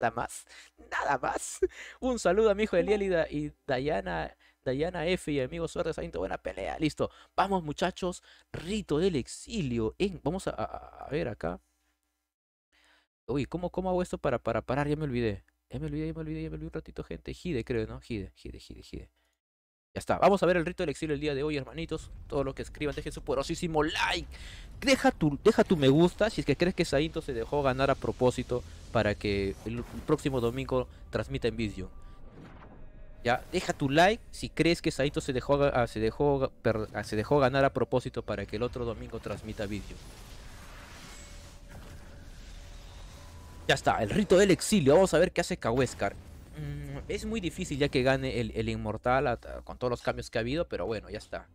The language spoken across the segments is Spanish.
nada más, nada más. Un saludo a mi hijo Eliel y, y Dayana, Dayana F y amigo Suerte Sainto, buena pelea, listo. Vamos muchachos, rito del exilio. Vamos a, ver acá. Uy, ¿cómo, ¿cómo hago esto para, para parar? Ya me olvidé. Ya me olvidé, ya me olvidé, ya me olvidé un ratito, gente. Gide, creo, ¿no? Gide, Gide, Gide. Ya está, vamos a ver el rito del exilio el día de hoy, hermanitos. Todo lo que escriban, dejen su poderosísimo like. Deja tu, deja tu me gusta si es que crees que Sainto se dejó ganar a propósito para que el próximo domingo transmita en vídeo. Ya, deja tu like si crees que Saito se dejó, ah, se, dejó, ah, se dejó ganar a propósito para que el otro domingo transmita vídeo. Ya está, el rito del exilio. Vamos a ver qué hace Kawescar. Mm, es muy difícil ya que gane el, Inmortal con todos los cambios que ha habido, pero bueno, ya está.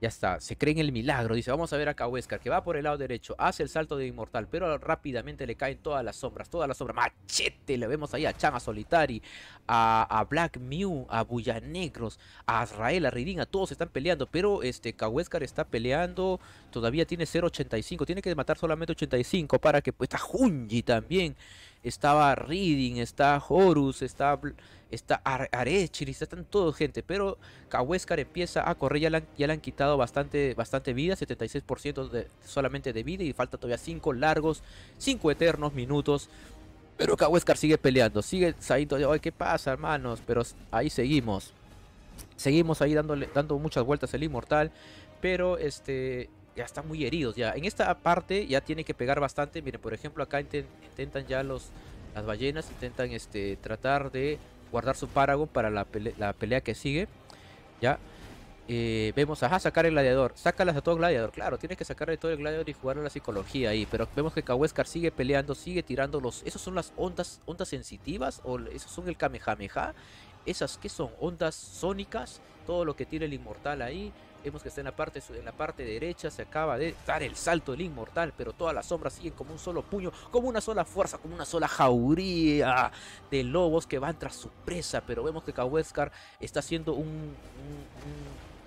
Ya está, se cree en el milagro. Dice, vamos a ver a Huescar, que va por el lado derecho, hace el salto de Inmortal, pero rápidamente le caen todas las sombras, todas las sombras. Machete, le vemos ahí a Chama a Solitari, a, a Black Mew, a Bullanegros, a Azrael, a a todos están peleando, pero este está peleando, todavía tiene 0.85, tiene que matar solamente 85 para que... Pues, está Junji también estaba Reading, está Horus, está, está Arechir, están todos gente. Pero Cahuéscar empieza a correr, ya le han, quitado bastante, bastante vida, 76% de, solamente de vida y falta todavía 5 largos, 5 eternos minutos. Pero Cahuéscar sigue peleando, sigue saliendo, ay, ¿qué pasa, hermanos? Pero ahí seguimos. Seguimos ahí dándole, dando muchas vueltas el inmortal. Pero este ya están muy heridos. Ya en esta parte ya tiene que pegar bastante. Miren, por ejemplo, acá intentan ya los las ballenas, intentan este tratar de guardar su paragon para la, pelea que sigue. Ya eh, vemos, ajá, sacar el gladiador. Sácalas a todo el gladiador. Claro, tienes que sacarle todo el gladiador y jugar a la psicología ahí. Pero vemos que Kaweskar sigue peleando, sigue tirando los. ¿Esos son las ondas, ondas sensitivas? ¿O esos son el Kamehameha? ¿Esas que son? ¿Ondas sónicas? Todo lo que tiene el inmortal ahí. Vemos que está en la parte, en la parte derecha, se acaba de dar el salto del inmortal, pero todas las sombras siguen como un solo puño, como una sola fuerza, como una sola jauría de lobos que van tras su presa. Pero vemos que Kawescar está haciendo un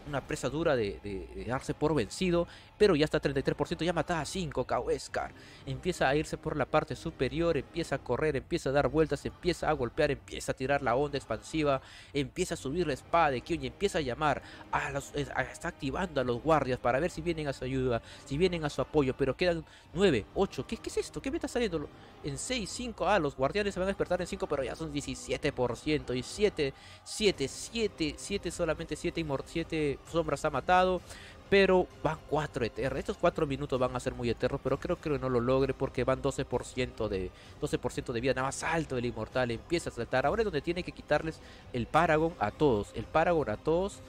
una presa dura de, darse por vencido, pero ya está 33%, ya mataba a 5, Kawescar. Empieza a irse por la parte superior, empieza a correr, empieza a dar vueltas, empieza a golpear, empieza a tirar la onda expansiva, empieza a subir la espada de y empieza a llamar, a los, está activando a los guardias para ver si vienen a su ayuda, si vienen a su apoyo, pero quedan 9, 8, ¿qué, es esto? ¿Qué me está saliendo? En 6, 5, ah, los guardianes se van a despertar en 5, pero ya son 17%, y 7, 7, 7, 7 solamente 7 7 sombras ha matado. Pero van 4 eternos. Estos 4 minutos van a ser muy eternos. Pero creo, que no lo logre porque van 12% de, 12 de vida. Nada más alto el inmortal. Empieza a saltar. Ahora es donde tiene que quitarles el Paragon a todos. El Paragon a todos.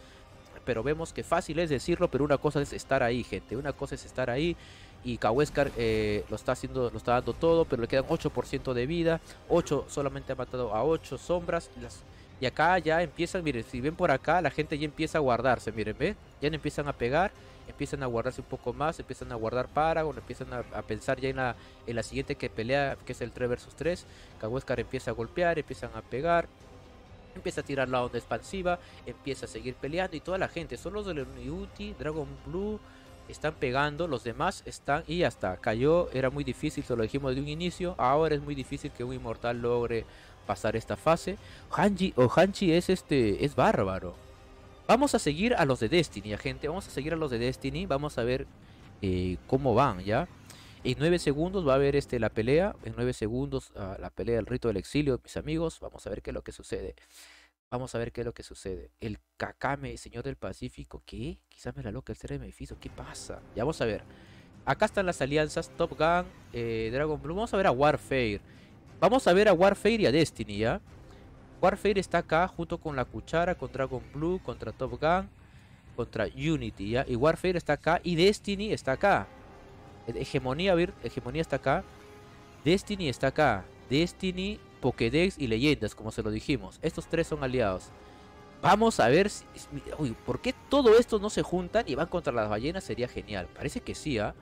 Pero vemos que fácil es decirlo. Pero una cosa es estar ahí, gente. Una cosa es estar ahí. Y Kawescar eh, lo está haciendo, lo está dando todo. Pero le quedan 8% de vida. 8 solamente ha matado a 8 sombras. Las y acá ya empiezan, miren, si ven por acá, la gente ya empieza a guardarse, miren, ve Ya empiezan a pegar, empiezan a guardarse un poco más, empiezan a guardar Paragon, empiezan a, pensar ya en la, en la siguiente que pelea, que es el 3 vs 3. Kawescar empieza a golpear, empiezan a pegar, empieza a tirar la onda expansiva, empieza a seguir peleando y toda la gente, son los de Uti, Dragon Blue, están pegando, los demás están y hasta cayó, era muy difícil, se lo dijimos de un inicio, ahora es muy difícil que un inmortal logre pasar esta fase. Hanji o Hanji es este es bárbaro. Vamos a seguir a los de Destiny, gente, vamos a seguir a los de Destiny, vamos a ver eh, cómo van, ¿ya? En 9 segundos va a haber este, la pelea, en 9 segundos ah, la pelea del rito del exilio, mis amigos, vamos a ver qué es lo que sucede. Vamos a ver qué es lo que sucede. El Kakame, señor del Pacífico. ¿Qué? Quizás me la loca el ser de Mephisto. ¿Qué pasa? Ya vamos a ver. Acá están las alianzas. Top Gun, eh, Dragon Blue. Vamos a ver a Warfare. Vamos a ver a Warfare y a Destiny, ¿ya? Warfare está acá junto con la cuchara, con Dragon Blue, contra Top Gun, contra Unity, ¿ya? Y Warfare está acá y Destiny está acá. Hegemonía, hegemonía está acá. Destiny está acá. Destiny Pokédex y leyendas, como se lo dijimos. Estos tres son aliados. Vamos a ver si... ¿por qué todo esto no se juntan y van contra las ballenas? Sería genial. Parece que sí, ¿ah?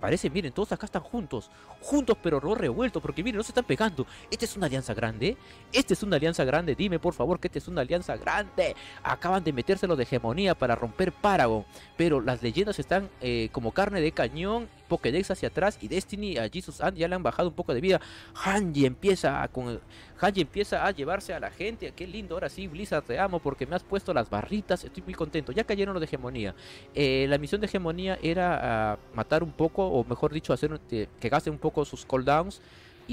Parece, miren, todos acá están juntos. Juntos pero no revueltos, porque miren, no se están pegando. ¿Esta es una alianza grande? ¿Esta es una alianza grande? Dime por favor que esta es una alianza grande. Acaban de metérselo de hegemonía para romper Paragon. Pero las leyendas están eh, como carne de cañón Pokédex hacia atrás y Destiny a Jesus Andy ya le han bajado un poco de vida. Hanji empieza a, con, Hanji empieza a llevarse a la gente. Qué lindo, ahora sí, Blizzard, te amo porque me has puesto las barritas. Estoy muy contento. Ya cayeron los de hegemonía. Eh, la misión de hegemonía era ah, matar un poco, o mejor dicho, hacer que gasten un poco sus cooldowns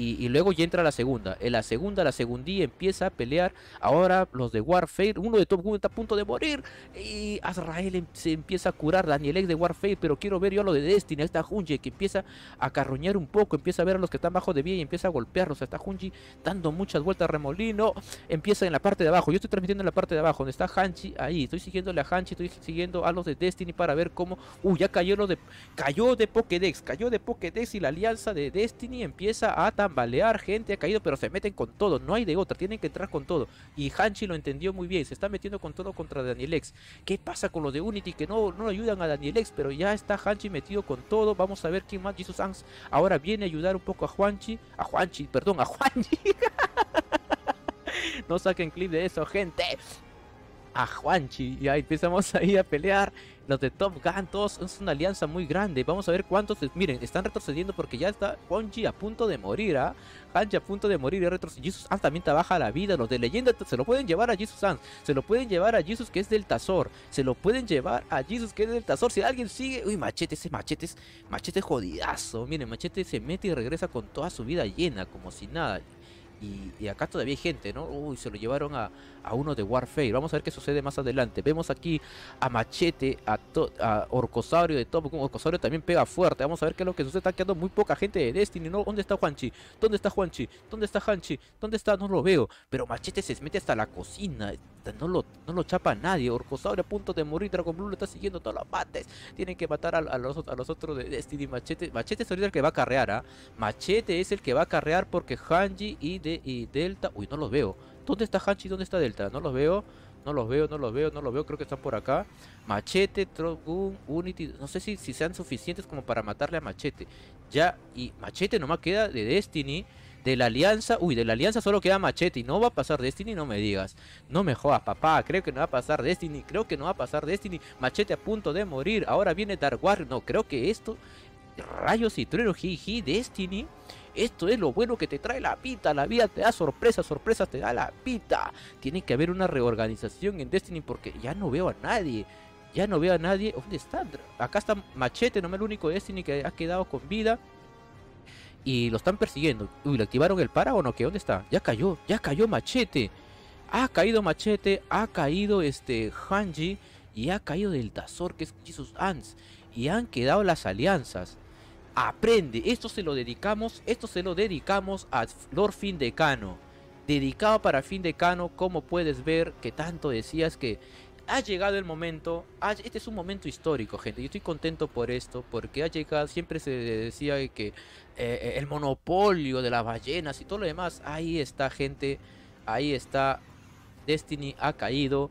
y, luego ya entra la segunda. En la segunda, la día empieza a pelear. Ahora los de Warfare, uno de Top Gun está a punto de morir. Y Azrael em, se empieza a curar, Daniel X de Warfare. Pero quiero ver yo lo de Destiny, esta Junji que empieza a carroñar un poco. Empieza a ver a los que están bajo de vía y empieza a golpearlos. esta Junji dando muchas vueltas remolino. Empieza en la parte de abajo. Yo estoy transmitiendo en la parte de abajo, donde está Hanchi. Ahí estoy siguiendo a Hanchi, estoy siguiendo a los de Destiny para ver cómo. Uh, ya cayó lo de. Cayó de Pokédex, cayó de Pokédex y la alianza de Destiny empieza a balear gente ha caído, pero se meten con todo, no hay de otra, tienen que entrar con todo. Y Hanchi lo entendió muy bien, se está metiendo con todo contra daniel X ¿Qué pasa con los de Unity que no, no ayudan a daniel X Pero ya está Hanchi metido con todo, vamos a ver quién más. Jesus Ans ahora viene a ayudar un poco a Juanchi, a Juanchi, perdón, a Juanchi. no saquen clip de eso, gente a Juanchi. ahí empezamos ahí a pelear. Los de Top Gun, todos es una alianza muy grande. Vamos a ver cuántos. Miren, están retrocediendo porque ya está Juanchi a punto de morir. a ¿ah? Juanchi a punto de morir. Y Jesus hasta también trabaja baja la vida. Los de leyenda se lo pueden llevar a Jesus Se lo pueden llevar a Jesus que es del Tazor. Se lo pueden llevar a Jesus que es del Tazor. Si alguien sigue. Uy, machete, ese machete es. Machete jodidazo. Miren, machete se mete y regresa con toda su vida llena, como si nada. Y, acá todavía hay gente, ¿no? Uy, se lo llevaron a, uno de Warfare. Vamos a ver qué sucede más adelante. Vemos aquí a Machete, a, a Orcosaurio de Top. Orcosaurio también pega fuerte. Vamos a ver qué es lo que sucede. Está quedando muy poca gente de Destiny, ¿no? ¿Dónde está Juanchi? ¿Dónde está Juanchi? ¿Dónde está hanchi ¿Dónde está? No lo veo. Pero Machete se mete hasta la cocina. No lo, no lo chapa nadie. Orcosaurio a punto de morir. Dragon Blue lo está siguiendo. Todos los mates. Tienen que matar a, los, otros de Destiny. Machete. Machete es el que va a carrear, ¿ah? Machete es el que va a carrear porque Hanji y y Delta. Uy, no los veo. ¿Dónde está Hanchi? ¿Dónde está Delta? No los veo. No los veo, no los veo, no los veo. Creo que están por acá. Machete, Trogun, Unity. No sé si, si sean suficientes como para matarle a Machete. Ya, y Machete No nomás queda de Destiny. De la alianza, uy, de la alianza solo queda Machete y no va a pasar Destiny, no me digas. No me jodas, papá, creo que no va a pasar Destiny, creo que no va a pasar Destiny. Machete a punto de morir, ahora viene Dark Warrior. No, creo que esto Rayos y truenos, jiji, Destiny. Esto es lo bueno que te trae la pita. La vida te da sorpresa. sorpresas te da la pita. Tiene que haber una reorganización en Destiny porque ya no veo a nadie. Ya no veo a nadie. ¿Dónde está? Acá está Machete, no es el único Destiny que ha quedado con vida. Y lo están persiguiendo. Uy, ¿le activaron el para no? ¿Qué? ¿Dónde está? Ya cayó, ya cayó Machete. Ha caído Machete, ha caído este Hanji y ha caído del Tazor que es Jesus Ants. Y han quedado las alianzas aprende. Esto se lo dedicamos, esto se lo dedicamos a Lord Fin Cano, Dedicado para Fin Cano, como puedes ver, que tanto decías que ha llegado el momento. Este es un momento histórico, gente. Yo estoy contento por esto, porque ha llegado. Siempre se decía que eh, el monopolio de las ballenas y todo lo demás. Ahí está, gente. Ahí está. Destiny ha caído.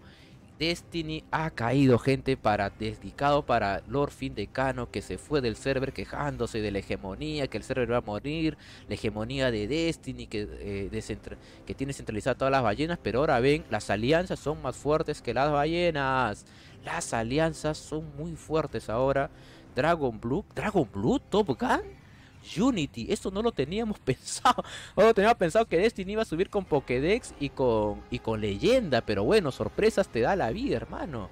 Destiny ha caído, gente, para dedicado para Lord Findecano, que se fue del server quejándose de la hegemonía, que el server va a morir, la hegemonía de Destiny, que, eh, que tiene centralizada todas las ballenas, pero ahora ven, las alianzas son más fuertes que las ballenas. Las alianzas son muy fuertes ahora. Dragon Blue, Dragon Blue, Top Gun. Unity. Esto no lo teníamos pensado. No lo teníamos pensado que Destiny iba a subir con Pokédex y con, y con leyenda. Pero bueno, sorpresas te da la vida, hermano.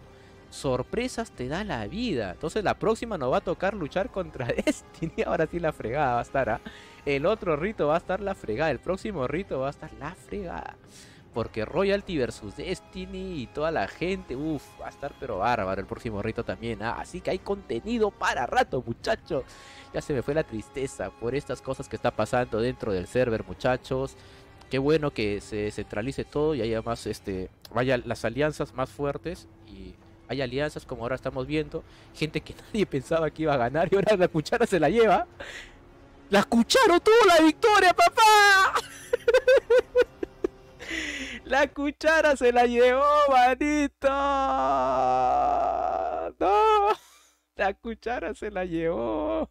Sorpresas te da la vida. Entonces la próxima nos va a tocar luchar contra Destiny. Ahora sí la fregada va a estar. ¿ah? El otro rito va a estar la fregada. El próximo rito va a estar la fregada. Porque Royalty versus Destiny y toda la gente, uff, va a estar pero bárbaro el próximo rito también. Ah, así que hay contenido para rato, muchachos. Ya se me fue la tristeza por estas cosas que está pasando dentro del server, muchachos. Qué bueno que se centralice todo y haya más, este, vaya las alianzas más fuertes y hay alianzas como ahora estamos viendo, gente que nadie pensaba que iba a ganar y ahora la cuchara se la lleva. La cuchara tuvo la victoria, papá. La cuchara se la llevó, manito. No. La cuchara se la llevó.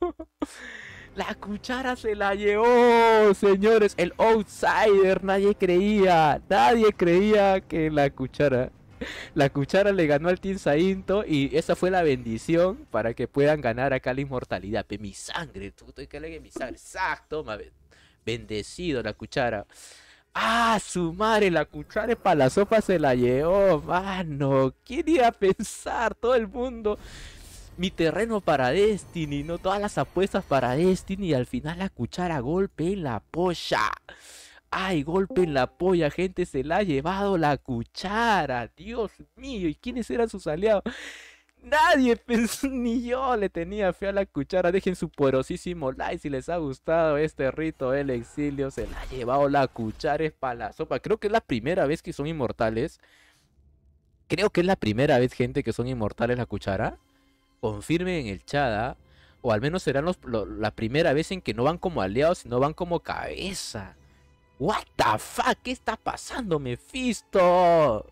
La cuchara se la llevó, señores. El outsider. Nadie creía. Nadie creía que la cuchara. La cuchara le ganó al Team y esa fue la bendición para que puedan ganar acá la inmortalidad. mi sangre, tú, tú que mi sangre. Exacto, toma, bendecido la cuchara. Ah, su madre, la cuchara para la sopa se la llevó, mano. ¿Quién iba a pensar? Todo el mundo. Mi terreno para Destiny, ¿no? Todas las apuestas para Destiny y al final la cuchara golpe en la polla. ¡Ay, golpe en la polla! Gente, se la ha llevado la cuchara. Dios mío, ¿y quiénes eran sus aliados? Nadie pensó, ni yo le tenía fe a la cuchara. Dejen su poderosísimo like si les ha gustado este rito del exilio. Se la ha llevado la cuchara para la sopa. Creo que es la primera vez que son inmortales. Creo que es la primera vez, gente, que son inmortales la cuchara. Confirmen en el chada. ¿ah? O al menos serán la primera vez en que no van como aliados, sino van como cabeza. What the fuck, ¿qué está pasando, Mephisto?